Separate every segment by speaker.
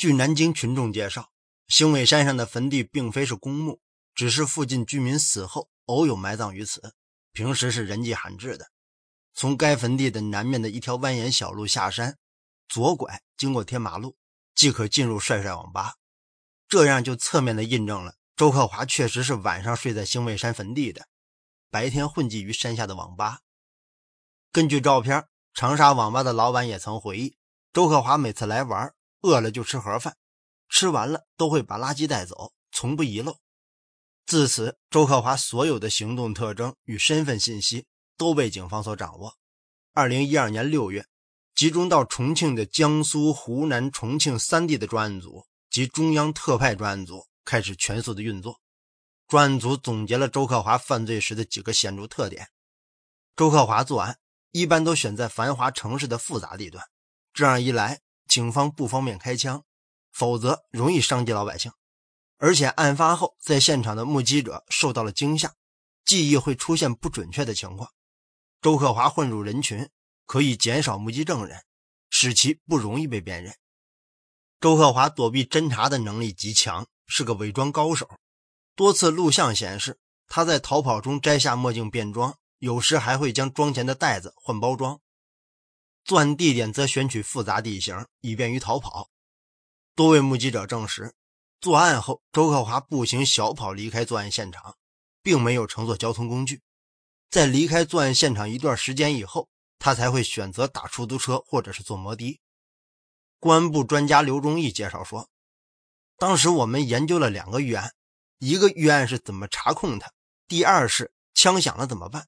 Speaker 1: 据南京群众介绍，兴尾山上的坟地并非是公墓，只是附近居民死后偶有埋葬于此，平时是人迹罕至的。从该坟地的南面的一条蜿蜒小路下山，左拐经过天马路，即可进入帅帅网吧。这样就侧面的印证了周克华确实是晚上睡在兴尾山坟地的，白天混迹于山下的网吧。根据照片，长沙网吧的老板也曾回忆，周克华每次来玩。饿了就吃盒饭，吃完了都会把垃圾带走，从不遗漏。自此，周克华所有的行动特征与身份信息都被警方所掌握。二零一二年六月，集中到重庆的江苏、湖南、重庆三地的专案组及中央特派专案组开始全速的运作。专案组总结了周克华犯罪时的几个显著特点：周克华作案一般都选在繁华城市的复杂地段，这样一来。警方不方便开枪，否则容易伤及老百姓。而且案发后，在现场的目击者受到了惊吓，记忆会出现不准确的情况。周克华混入人群，可以减少目击证人，使其不容易被辨认。周克华躲避侦查的能力极强，是个伪装高手。多次录像显示，他在逃跑中摘下墨镜变装，有时还会将装钱的袋子换包装。作案地点则选取复杂地形，以便于逃跑。多位目击者证实，作案后周克华步行小跑离开作案现场，并没有乘坐交通工具。在离开作案现场一段时间以后，他才会选择打出租车或者是坐摩的。公安部专家刘忠义介绍说：“当时我们研究了两个预案，一个预案是怎么查控他，第二是枪响了怎么办。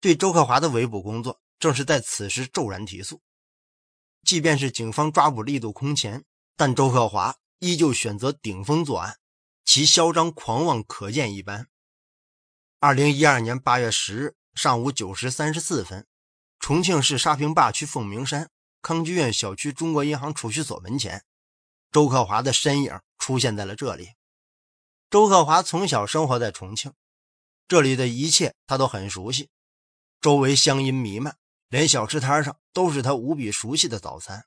Speaker 1: 对周克华的围捕工作。”正是在此时骤然提速，即便是警方抓捕力度空前，但周克华依旧选择顶风作案，其嚣张狂妄可见一斑。二零一二年八月十日上午九时三十四分，重庆市沙坪坝区凤鸣山康居苑小区中国银行储蓄所门前，周克华的身影出现在了这里。周克华从小生活在重庆，这里的一切他都很熟悉，周围乡音弥漫。连小吃摊上都是他无比熟悉的早餐。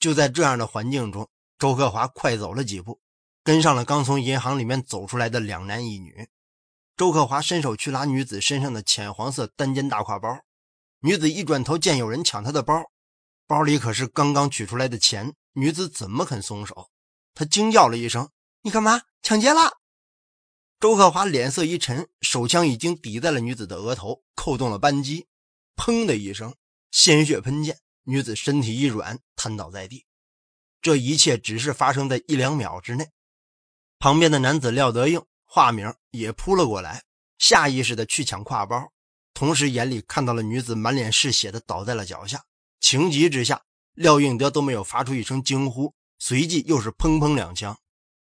Speaker 1: 就在这样的环境中，周克华快走了几步，跟上了刚从银行里面走出来的两男一女。周克华伸手去拉女子身上的浅黄色单肩大挎包，女子一转头见有人抢她的包，包里可是刚刚取出来的钱，女子怎么肯松手？她惊叫了一声：“你干嘛抢劫了？”周克华脸色一沉，手枪已经抵在了女子的额头，扣动了扳机。砰的一声，鲜血喷溅，女子身体一软，瘫倒在地。这一切只是发生在一两秒之内。旁边的男子廖德应，化名也扑了过来，下意识的去抢挎包，同时眼里看到了女子满脸是血的倒在了脚下。情急之下，廖应德都没有发出一声惊呼，随即又是砰砰两枪，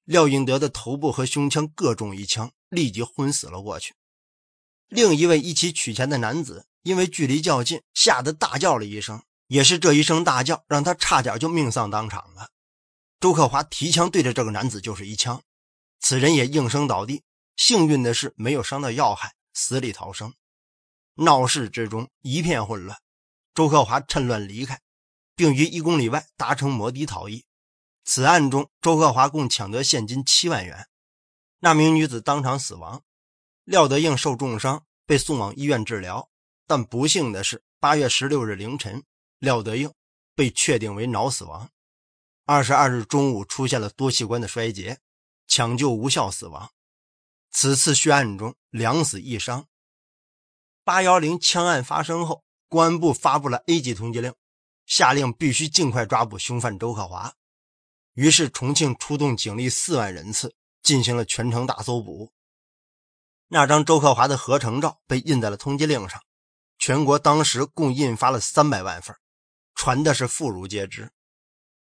Speaker 1: 廖应德的头部和胸腔各中一枪，立即昏死了过去。另一位一起取钱的男子。因为距离较近，吓得大叫了一声。也是这一声大叫，让他差点就命丧当场了。周克华提枪对着这个男子就是一枪，此人也应声倒地。幸运的是，没有伤到要害，死里逃生。闹市之中一片混乱，周克华趁乱离开，并于一公里外搭乘摩的逃逸。此案中，周克华共抢得现金七万元，那名女子当场死亡，廖德应受重伤，被送往医院治疗。但不幸的是，八月十六日凌晨，廖德英被确定为脑死亡。二十二日中午出现了多器官的衰竭，抢救无效死亡。此次血案中，两死一伤。八幺零枪案发生后，公安部发布了 A 级通缉令，下令必须尽快抓捕凶犯周克华。于是，重庆出动警力四万人次，进行了全城大搜捕。那张周克华的合成照被印在了通缉令上。全国当时共印发了三百万份，传的是妇孺皆知。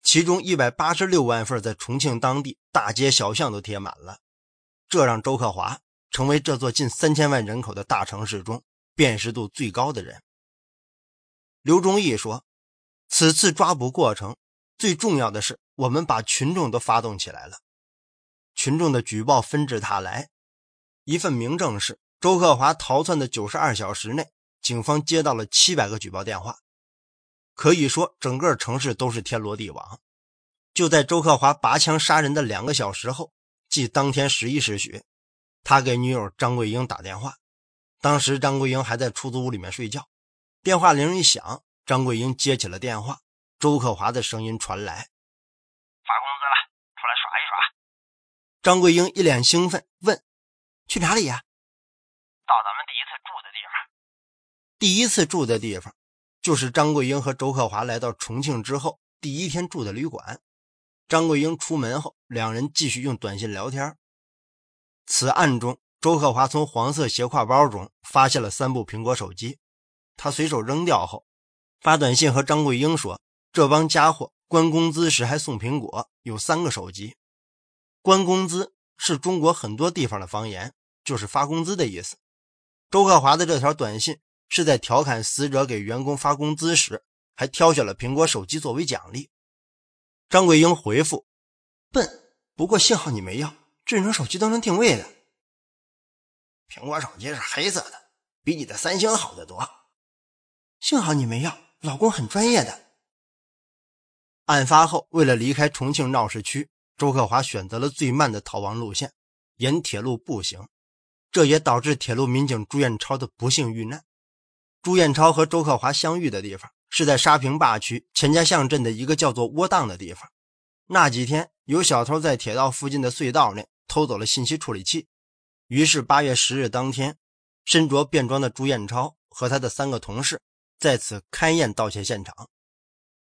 Speaker 1: 其中一百八十六万份在重庆当地大街小巷都贴满了，这让周克华成为这座近三千万人口的大城市中辨识度最高的人。刘忠义说：“此次抓捕过程最重要的是，我们把群众都发动起来了，群众的举报纷至沓来。一份明证是周克华逃窜的九十二小时内。”警方接到了七百个举报电话，可以说整个城市都是天罗地网。就在周克华拔枪杀人的两个小时后，即当天十一时许，他给女友张桂英打电话。当时张桂英还在出租屋里面睡觉，电话铃一响，张桂英接起了电话，周克华的声音传来：“发工资了，出来耍一耍。”张桂英一脸兴奋问：“去哪里呀？”“到咱们。”第一次住的地方，就是张桂英和周克华来到重庆之后第一天住的旅馆。张桂英出门后，两人继续用短信聊天。此案中，周克华从黄色斜挎包中发现了三部苹果手机，他随手扔掉后，发短信和张桂英说：“这帮家伙关工资时还送苹果，有三个手机。”关工资是中国很多地方的方言，就是发工资的意思。周克华的这条短信。是在调侃死者给员工发工资时还挑选了苹果手机作为奖励。张桂英回复：“笨，不过幸好你没要智能手机都能定位的，苹果手机是黑色的，比你的三星好得多。幸好你没要，老公很专业的。”案发后，为了离开重庆闹市区，周克华选择了最慢的逃亡路线，沿铁路步行，这也导致铁路民警朱彦超的不幸遇难。朱彦超和周克华相遇的地方是在沙坪坝区钱家巷镇的一个叫做窝荡的地方。那几天有小偷在铁道附近的隧道内偷走了信息处理器。于是八月十日当天，身着便装的朱彦超和他的三个同事在此勘验盗窃现场。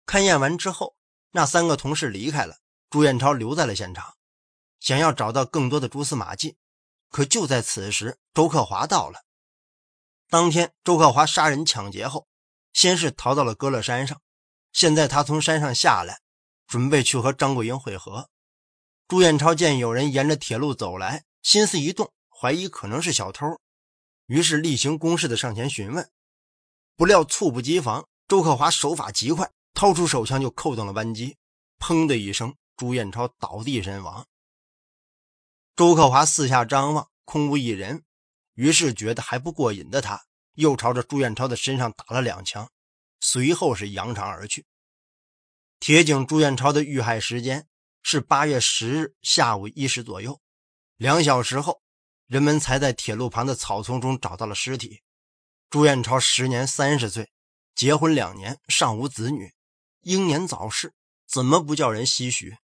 Speaker 1: 勘验完之后，那三个同事离开了，朱彦超留在了现场，想要找到更多的蛛丝马迹。可就在此时，周克华到了。当天，周克华杀人抢劫后，先是逃到了歌乐山上，现在他从山上下来，准备去和张桂英会合。朱彦超见有人沿着铁路走来，心思一动，怀疑可能是小偷，于是例行公事的上前询问。不料猝不及防，周克华手法极快，掏出手枪就扣动了扳机，砰的一声，朱彦超倒地身亡。周克华四下张望，空无一人。于是觉得还不过瘾的他，又朝着朱彦超的身上打了两枪，随后是扬长而去。铁警朱彦超的遇害时间是八月十日下午一时左右，两小时后，人们才在铁路旁的草丛中找到了尸体。朱彦超时年三十岁，结婚两年尚无子女，英年早逝，怎么不叫人唏嘘？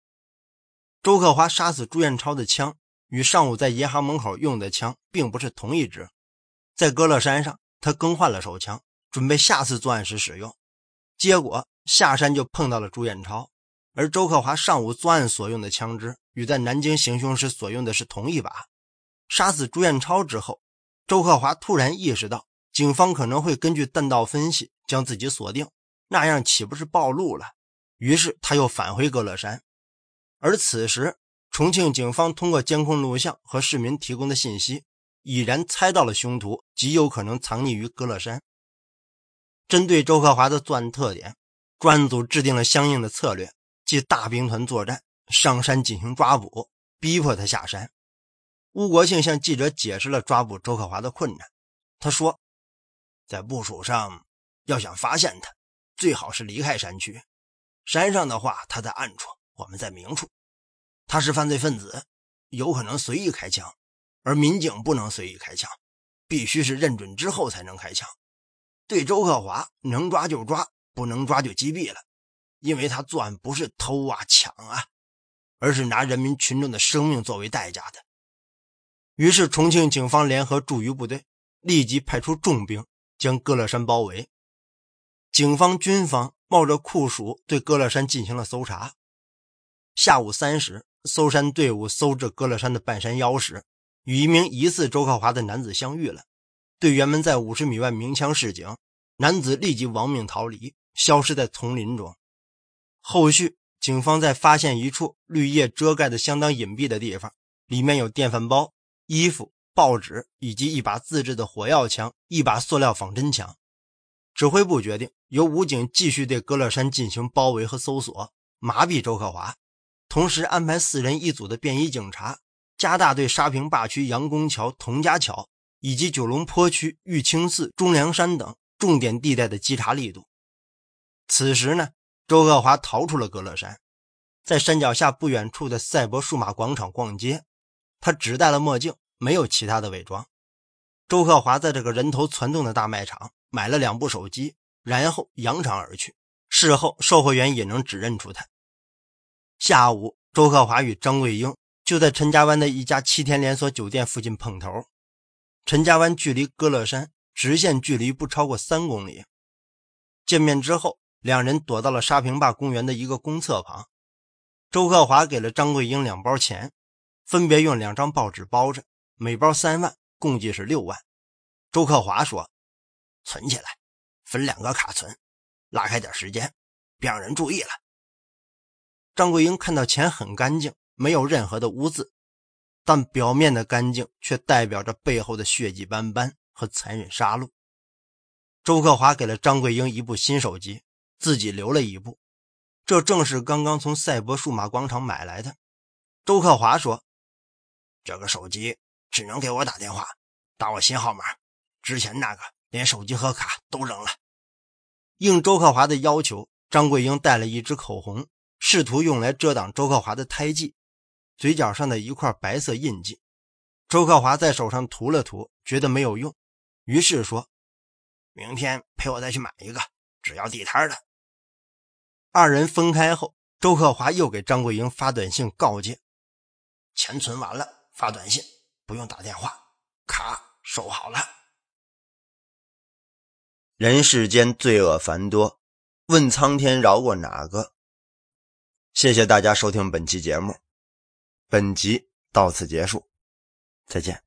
Speaker 1: 周克华杀死朱彦超的枪。与上午在银行门口用的枪并不是同一支，在歌乐山上，他更换了手枪，准备下次作案时使用。结果下山就碰到了朱彦超，而周克华上午作案所用的枪支与在南京行凶时所用的是同一把。杀死朱彦超之后，周克华突然意识到，警方可能会根据弹道分析将自己锁定，那样岂不是暴露了？于是他又返回歌乐山，而此时。重庆警方通过监控录像和市民提供的信息，已然猜到了凶徒极有可能藏匿于歌乐山。针对周克华的作案特点，专案组制定了相应的策略，即大兵团作战，上山进行抓捕，逼迫他下山。吴国庆向记者解释了抓捕周克华的困难。他说：“在部署上，要想发现他，最好是离开山区。山上的话，他在暗处，我们在明处。”他是犯罪分子，有可能随意开枪，而民警不能随意开枪，必须是认准之后才能开枪。对周克华，能抓就抓，不能抓就击毙了，因为他作案不是偷啊抢啊，而是拿人民群众的生命作为代价的。于是，重庆警方联合驻渝部队，立即派出重兵将歌乐山包围。警方、军方冒着酷暑对歌乐山进行了搜查。下午三时。搜山队伍搜至歌乐山的半山腰时，与一名疑似周克华的男子相遇了。队员们在五十米外鸣枪示警，男子立即亡命逃离，消失在丛林中。后续，警方在发现一处绿叶遮盖的相当隐蔽的地方，里面有电饭煲、衣服、报纸以及一把自制的火药枪、一把塑料仿真枪。指挥部决定由武警继续对歌乐山进行包围和搜索，麻痹周克华。同时安排四人一组的便衣警察，加大对沙坪坝区杨公桥、童家桥以及九龙坡区玉清寺、中梁山等重点地带的稽查力度。此时呢，周克华逃出了格乐山，在山脚下不远处的赛博数码广场逛街。他只戴了墨镜，没有其他的伪装。周克华在这个人头攒动的大卖场买了两部手机，然后扬长而去。事后，售货员也能指认出他。下午，周克华与张桂英就在陈家湾的一家七天连锁酒店附近碰头。陈家湾距离歌乐山直线距离不超过三公里。见面之后，两人躲到了沙坪坝公园的一个公厕旁。周克华给了张桂英两包钱，分别用两张报纸包着，每包三万，共计是六万。周克华说：“存起来，分两个卡存，拉开点时间，别让人注意了。”张桂英看到钱很干净，没有任何的污渍，但表面的干净却代表着背后的血迹斑斑和残忍杀戮。周克华给了张桂英一部新手机，自己留了一部。这正是刚刚从赛博数码广场买来的。周克华说：“这个手机只能给我打电话，打我新号码。之前那个连手机和卡都扔了。”应周克华的要求，张桂英带了一支口红。试图用来遮挡周克华的胎记，嘴角上的一块白色印记。周克华在手上涂了涂，觉得没有用，于是说：“明天陪我再去买一个，只要地摊的。”二人分开后，周克华又给张桂英发短信告诫：“钱存完了发短信，不用打电话，卡收好了。”人世间罪恶繁多，问苍天饶过哪个？谢谢大家收听本期节目，本集到此结束，再见。